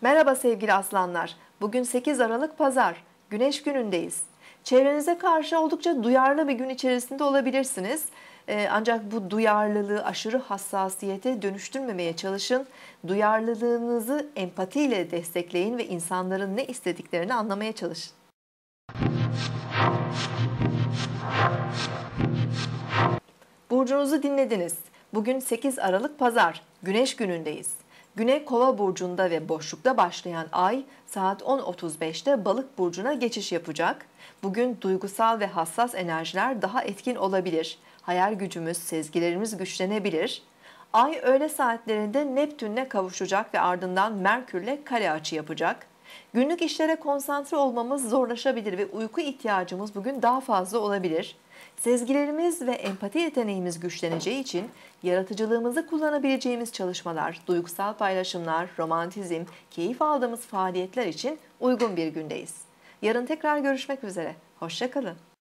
Merhaba sevgili aslanlar. Bugün 8 Aralık Pazar. Güneş günündeyiz. Çevrenize karşı oldukça duyarlı bir gün içerisinde olabilirsiniz. Ee, ancak bu duyarlılığı aşırı hassasiyete dönüştürmemeye çalışın. Duyarlılığınızı empatiyle destekleyin ve insanların ne istediklerini anlamaya çalışın. Burcunuzu dinlediniz. Bugün 8 Aralık Pazar, Güneş günündeyiz. Güney Kova burcunda ve boşlukta başlayan ay saat 10.35'te Balık burcuna geçiş yapacak. Bugün duygusal ve hassas enerjiler daha etkin olabilir. Hayal gücümüz, sezgilerimiz güçlenebilir. Ay öğle saatlerinde Neptün'le kavuşacak ve ardından Merkür'le kare açı yapacak. Günlük işlere konsantre olmamız zorlaşabilir ve uyku ihtiyacımız bugün daha fazla olabilir. Sezgilerimiz ve empati yeteneğimiz güçleneceği için yaratıcılığımızı kullanabileceğimiz çalışmalar, duygusal paylaşımlar, romantizm, keyif aldığımız faaliyetler için uygun bir gündeyiz. Yarın tekrar görüşmek üzere. Hoşçakalın.